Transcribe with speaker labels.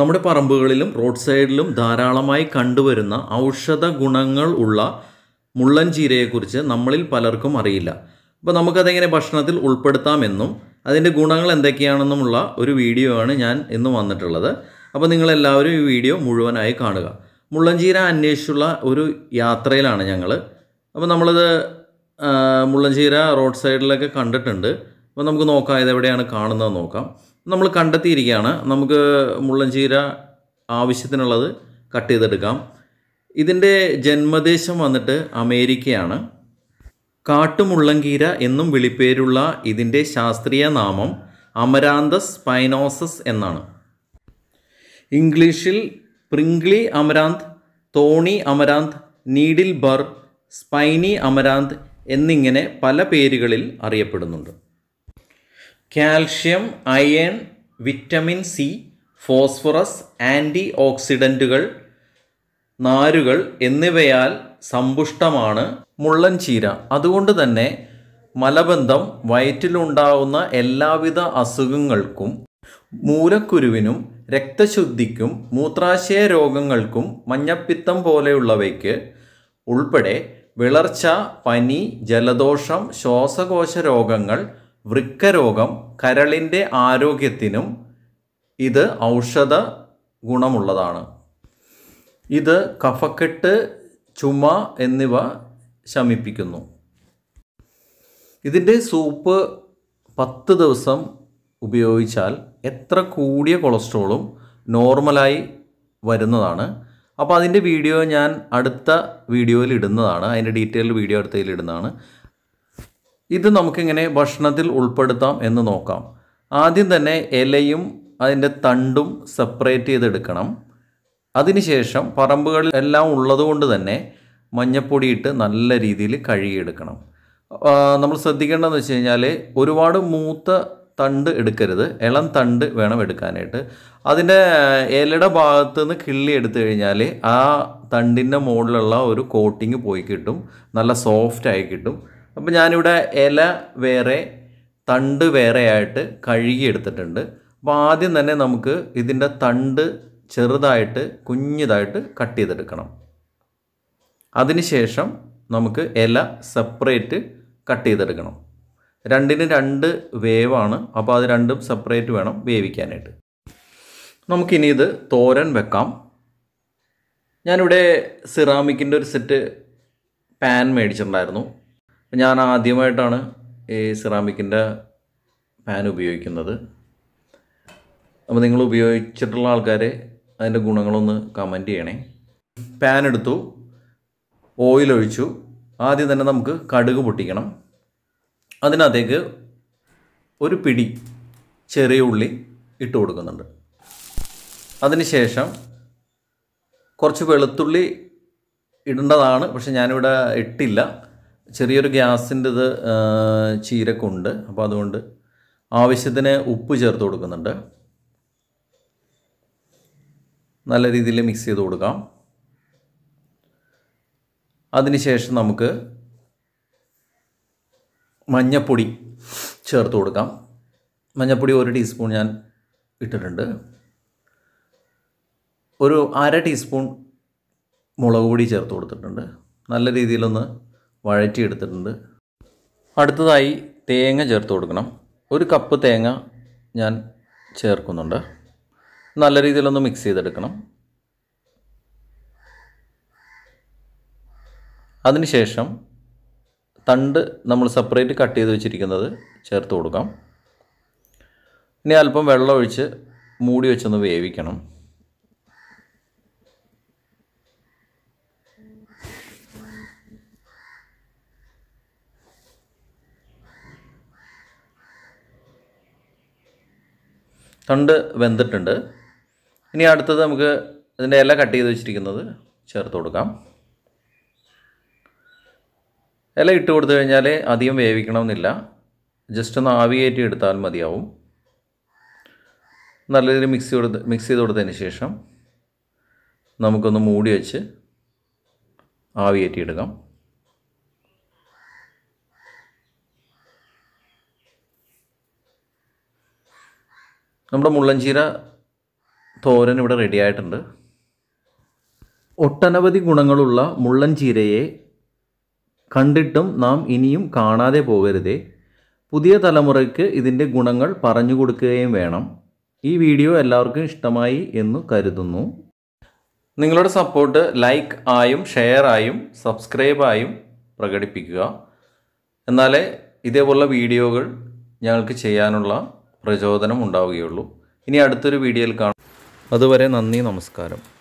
Speaker 1: നമ്മുടെ പറമ്പുകളിലും റോഡ് സൈഡിലും ധാരാളമായി കണ്ടുവരുന്ന ഔഷധ ഗുണങ്ങൾ ഉള്ള മുള്ളൻചീരയെക്കുറിച്ച് നമ്മളിൽ പലർക്കും അറിയില്ല അപ്പോൾ നമുക്കതെങ്ങനെ ഭക്ഷണത്തിൽ ഉൾപ്പെടുത്താമെന്നും അതിൻ്റെ ഗുണങ്ങൾ എന്തൊക്കെയാണെന്നുമുള്ള ഒരു വീഡിയോ ആണ് ഞാൻ ഇന്ന് വന്നിട്ടുള്ളത് അപ്പോൾ നിങ്ങളെല്ലാവരും ഈ വീഡിയോ മുഴുവനായി കാണുക മുള്ളൻചീര അന്വേഷിച്ചുള്ള ഒരു യാത്രയിലാണ് ഞങ്ങൾ അപ്പോൾ നമ്മളത് മുള്ളൻചീര റോഡ് സൈഡിലൊക്കെ കണ്ടിട്ടുണ്ട് അപ്പോൾ നമുക്ക് നോക്കാം ഇതെവിടെയാണ് കാണുന്നത് നോക്കാം നമ്മൾ കണ്ടെത്തിയിരിക്കുകയാണ് നമുക്ക് മുള്ളൻചീര ആവശ്യത്തിനുള്ളത് കട്ട് ചെയ്തെടുക്കാം ഇതിൻ്റെ ജന്മദേശം വന്നിട്ട് അമേരിക്കയാണ് കാട്ടുമുള്ളങ്കീര എന്നും വിളിപ്പേരുള്ള ഇതിൻ്റെ ശാസ്ത്രീയ നാമം അമരാന്തസ് പൈനോസസ് എന്നാണ് ഇംഗ്ലീഷിൽ prickly amaranth thorny amaranth needle bur spiny amaranth എന്നിങ്ങനെ പല പേരുകളിൽ അറിയപ്പെടുന്നുണ്ട് calcium iron vitamin C phosphorus ആൻറ്റി ഓക്സിഡൻറ്റുകൾ നാരുകൾ എന്നിവയാൽ സമ്പുഷ്ടമാണ് മുള്ളൻചീര അതുകൊണ്ട് തന്നെ മലബന്ധം വയറ്റിലുണ്ടാവുന്ന എല്ലാവിധ അസുഖങ്ങൾക്കും മൂലക്കുരുവിനും രക്തശുദ്ധിക്കും മൂത്രാശയ രോഗങ്ങൾക്കും മഞ്ഞപ്പിത്തം പോലെയുള്ളവയ്ക്ക് ഉൾപ്പെടെ വിളർച്ച പനി ജലദോഷം ശ്വാസകോശ രോഗങ്ങൾ വൃക്കരോഗം കരളിൻ്റെ ആരോഗ്യത്തിനും ഇത് ഔഷധ ഗുണമുള്ളതാണ് ഇത് കഫക്കെട്ട് ചുമ എന്നിവ ശമിപ്പിക്കുന്നു ഇതിൻ്റെ സൂപ്പ് പത്ത് ദിവസം ഉപയോഗിച്ചാൽ എത്ര കൂടിയ കൊളസ്ട്രോളും നോർമലായി വരുന്നതാണ് അപ്പോൾ അതിൻ്റെ വീഡിയോ ഞാൻ അടുത്ത വീഡിയോയിൽ ഇടുന്നതാണ് അതിൻ്റെ ഡീറ്റെയിൽ വീഡിയോ അടുത്തതിൽ ഇടുന്നതാണ് ഇത് നമുക്കിങ്ങനെ ഭക്ഷണത്തിൽ ഉൾപ്പെടുത്താം എന്ന് നോക്കാം ആദ്യം തന്നെ ഇലയും അതിൻ്റെ തണ്ടും സെപ്പറേറ്റ് ചെയ്തെടുക്കണം അതിനുശേഷം പറമ്പുകളിൽ എല്ലാം ഉള്ളതുകൊണ്ട് തന്നെ മഞ്ഞപ്പൊടി ഇട്ട് നല്ല രീതിയിൽ കഴുകിയെടുക്കണം നമ്മൾ ശ്രദ്ധിക്കേണ്ടതെന്ന് വെച്ച് കഴിഞ്ഞാൽ ഒരുപാട് മൂത്ത തണ്ട് എടുക്കരുത് ഇളം തണ്ട് വേണം എടുക്കാനായിട്ട് അതിൻ്റെ ഇലയുടെ ഭാഗത്ത് നിന്ന് കിള്ളി എടുത്തു കഴിഞ്ഞാൽ ആ തണ്ടിൻ്റെ മുകളിലുള്ള ഒരു കോട്ടിങ് പോയി കിട്ടും നല്ല സോഫ്റ്റായി കിട്ടും അപ്പോൾ ഞാനിവിടെ ഇല വേറെ തണ്ട് വേറെയായിട്ട് എടുത്തിട്ടുണ്ട് അപ്പോൾ ആദ്യം തന്നെ നമുക്ക് ഇതിൻ്റെ തണ്ട് ചെറുതായിട്ട് കുഞ്ഞതായിട്ട് കട്ട് ചെയ്തെടുക്കണം അതിനുശേഷം നമുക്ക് ഇല സെപ്പറേറ്റ് കട്ട് ചെയ്തെടുക്കണം രണ്ടിന് രണ്ട് വേവാണ് അപ്പോൾ അത് രണ്ടും സെപ്പറേറ്റ് വേണം വേവിക്കാനായിട്ട് നമുക്കിനി ഇത് തോരൻ വെക്കാം ഞാനിവിടെ സിറാമിക്കിൻ്റെ ഒരു സെറ്റ് പാൻ മേടിച്ചിട്ടുണ്ടായിരുന്നു ഞാൻ ആദ്യമായിട്ടാണ് ഈ സിറാമിക്കിൻ്റെ പാൻ ഉപയോഗിക്കുന്നത് അപ്പോൾ നിങ്ങൾ ഉപയോഗിച്ചിട്ടുള്ള ആൾക്കാർ അതിൻ്റെ ഗുണങ്ങളൊന്ന് കമൻറ്റ് ചെയ്യണേ പാൻ എടുത്തു ഓയിൽ ഒഴിച്ചു ആദ്യം തന്നെ നമുക്ക് കടുക് പൊട്ടിക്കണം അതിനകത്തേക്ക് ഒരു പിടി ചെറിയ ഉള്ളി ഇട്ട് കൊടുക്കുന്നുണ്ട് അതിനുശേഷം കുറച്ച് വെളുത്തുള്ളി ഇടേണ്ടതാണ് പക്ഷെ ഞാനിവിടെ ഇട്ടില്ല ചെറിയൊരു ഗ്യാസിൻ്റെത് ചീരക്കുണ്ട് അപ്പോൾ അതുകൊണ്ട് ആവശ്യത്തിന് ഉപ്പ് ചേർത്ത് കൊടുക്കുന്നുണ്ട് നല്ല രീതിയിൽ മിക്സ് ചെയ്ത് കൊടുക്കാം അതിനുശേഷം നമുക്ക് മഞ്ഞപ്പൊടി ചേർത്ത് കൊടുക്കാം മഞ്ഞപ്പൊടി ഒരു ടീസ്പൂൺ ഞാൻ ഇട്ടിട്ടുണ്ട് ഒരു അര ടീസ്പൂൺ മുളക് പൊടി ചേർത്ത് കൊടുത്തിട്ടുണ്ട് നല്ല രീതിയിലൊന്ന് വഴറ്റിയെടുത്തിട്ടുണ്ട് അടുത്തതായി തേങ്ങ ചേർത്ത് കൊടുക്കണം ഒരു കപ്പ് തേങ്ങ ഞാൻ ചേർക്കുന്നുണ്ട് നല്ല രീതിയിലൊന്ന് മിക്സ് ചെയ്തെടുക്കണം അതിനുശേഷം തണ്ട് നമ്മൾ സെപ്പറേറ്റ് കട്ട് ചെയ്ത് വെച്ചിരിക്കുന്നത് ചേർത്ത് കൊടുക്കാം ഇനി അല്പം വെള്ളമൊഴിച്ച് ഒഴിച്ച് മൂടി വെച്ചൊന്ന് വേവിക്കണം തണ്ട് വെന്തിട്ടുണ്ട് ഇനി അടുത്തത് നമുക്ക് ഇതിൻ്റെ ഇല കട്ട് ചെയ്ത് വെച്ചിരിക്കുന്നത് ചേർത്ത് കൊടുക്കാം ഇല ഇട്ട് കൊടുത്തു കഴിഞ്ഞാൽ അധികം വേവിക്കണമെന്നില്ല ജസ്റ്റ് ഒന്ന് ആവിയേറ്റി എടുത്താൽ മതിയാവും നല്ല രീതിയിൽ മിക്സ് കൊടുത്ത് മിക്സ് ചെയ്ത് കൊടുത്തതിന് ശേഷം നമുക്കൊന്ന് മൂടി വെച്ച് എടുക്കാം നമ്മുടെ മുള്ളഞ്ചീര തോരൻ ഇവിടെ റെഡി ആയിട്ടുണ്ട് ഒട്ടനവധി ഗുണങ്ങളുള്ള മുള്ളഞ്ചീരയെ കണ്ടിട്ടും നാം ഇനിയും കാണാതെ പോകരുതേ പുതിയ തലമുറയ്ക്ക് ഇതിൻ്റെ ഗുണങ്ങൾ പറഞ്ഞു കൊടുക്കുകയും വേണം ഈ വീഡിയോ എല്ലാവർക്കും ഇഷ്ടമായി എന്ന് കരുതുന്നു നിങ്ങളുടെ സപ്പോർട്ട് ലൈക്ക് ആയും ഷെയർ ആയും സബ്സ്ക്രൈബ് ആയും പ്രകടിപ്പിക്കുക എന്നാലേ ഇതേപോലുള്ള വീഡിയോകൾ ഞങ്ങൾക്ക് ചെയ്യാനുള്ള പ്രചോദനം ഉണ്ടാവുകയുള്ളൂ ഇനി അടുത്തൊരു വീഡിയോയിൽ കാണാം അതുവരെ നന്ദി നമസ്കാരം